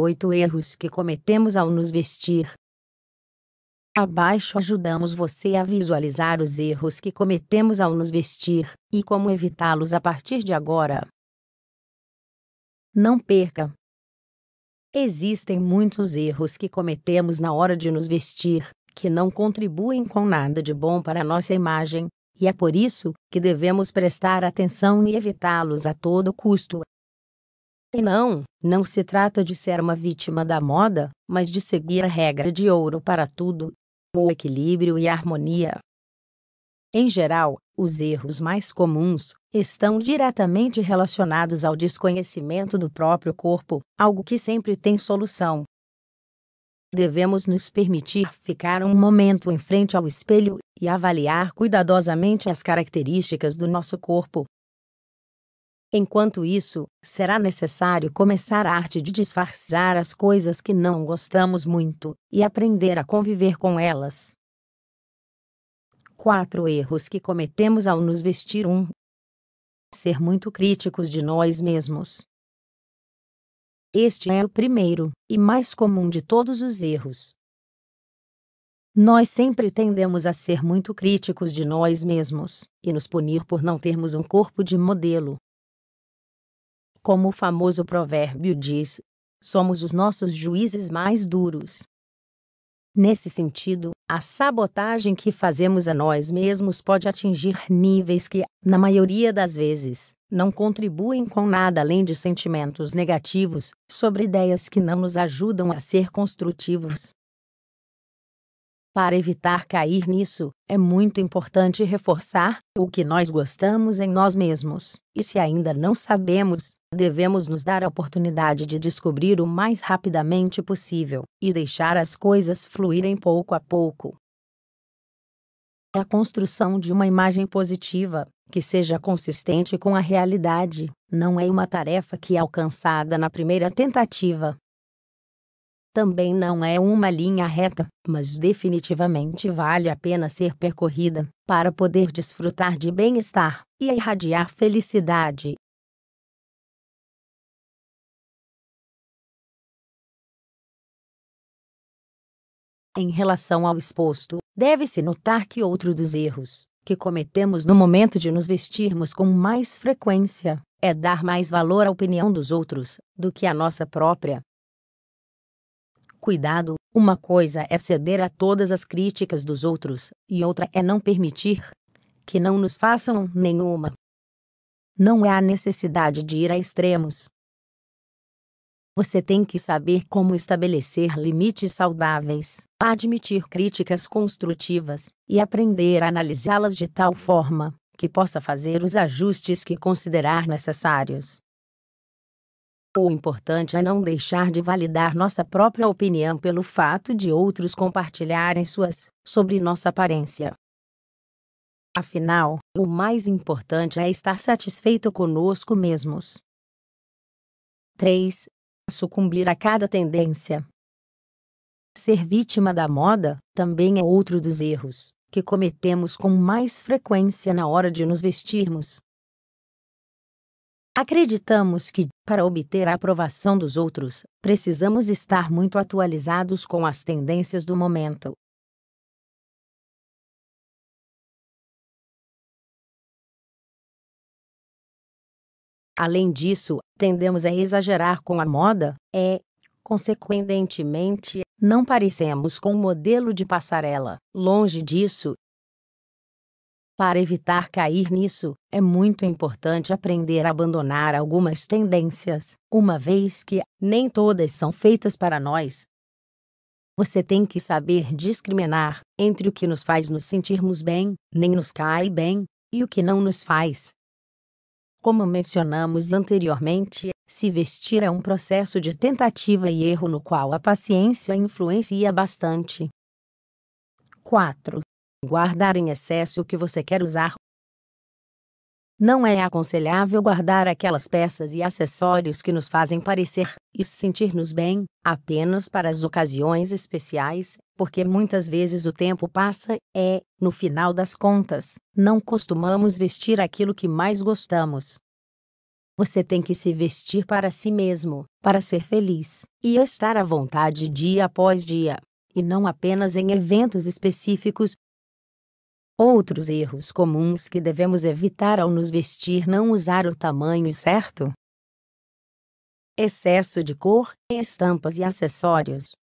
Oito erros que cometemos ao nos vestir. Abaixo ajudamos você a visualizar os erros que cometemos ao nos vestir e como evitá-los a partir de agora. Não perca! Existem muitos erros que cometemos na hora de nos vestir, que não contribuem com nada de bom para a nossa imagem, e é por isso que devemos prestar atenção e evitá-los a todo custo, e não, não se trata de ser uma vítima da moda, mas de seguir a regra de ouro para tudo: o equilíbrio e a harmonia. Em geral, os erros mais comuns estão diretamente relacionados ao desconhecimento do próprio corpo, algo que sempre tem solução. Devemos nos permitir ficar um momento em frente ao espelho e avaliar cuidadosamente as características do nosso corpo, Enquanto isso, será necessário começar a arte de disfarçar as coisas que não gostamos muito e aprender a conviver com elas. Quatro erros que cometemos ao nos vestir um. Ser muito críticos de nós mesmos. Este é o primeiro e mais comum de todos os erros. Nós sempre tendemos a ser muito críticos de nós mesmos e nos punir por não termos um corpo de modelo como o famoso provérbio diz, somos os nossos juízes mais duros. Nesse sentido, a sabotagem que fazemos a nós mesmos pode atingir níveis que, na maioria das vezes, não contribuem com nada além de sentimentos negativos sobre ideias que não nos ajudam a ser construtivos. Para evitar cair nisso, é muito importante reforçar o que nós gostamos em nós mesmos, e se ainda não sabemos, devemos nos dar a oportunidade de descobrir o mais rapidamente possível e deixar as coisas fluírem pouco a pouco. A construção de uma imagem positiva, que seja consistente com a realidade, não é uma tarefa que é alcançada na primeira tentativa. Também não é uma linha reta, mas definitivamente vale a pena ser percorrida para poder desfrutar de bem-estar e irradiar felicidade. Em relação ao exposto, deve-se notar que outro dos erros que cometemos no momento de nos vestirmos com mais frequência é dar mais valor à opinião dos outros do que à nossa própria. Cuidado, uma coisa é ceder a todas as críticas dos outros e outra é não permitir que não nos façam nenhuma. Não há necessidade de ir a extremos. Você tem que saber como estabelecer limites saudáveis, admitir críticas construtivas e aprender a analisá-las de tal forma que possa fazer os ajustes que considerar necessários. O importante é não deixar de validar nossa própria opinião pelo fato de outros compartilharem suas sobre nossa aparência. Afinal, o mais importante é estar satisfeito conosco mesmos. 3 sucumbir a cada tendência. Ser vítima da moda também é outro dos erros que cometemos com mais frequência na hora de nos vestirmos. Acreditamos que, para obter a aprovação dos outros, precisamos estar muito atualizados com as tendências do momento Além disso, tendemos a exagerar com a moda, é, consequentemente, não parecemos com o modelo de passarela. Longe disso, para evitar cair nisso, é muito importante aprender a abandonar algumas tendências, uma vez que nem todas são feitas para nós. Você tem que saber discriminar entre o que nos faz nos sentirmos bem, nem nos cai bem, e o que não nos faz. Como mencionamos anteriormente, se vestir é um processo de tentativa e erro no qual a paciência influencia bastante. 4. Guardar em excesso o que você quer usar não é aconselhável guardar aquelas peças e acessórios que nos fazem parecer e sentir-nos bem, apenas para as ocasiões especiais, porque muitas vezes o tempo passa, é, no final das contas, não costumamos vestir aquilo que mais gostamos. Você tem que se vestir para si mesmo, para ser feliz, e estar à vontade dia após dia, e não apenas em eventos específicos, Outros erros comuns que devemos evitar ao nos vestir não usar o tamanho certo. Excesso de cor, estampas e acessórios.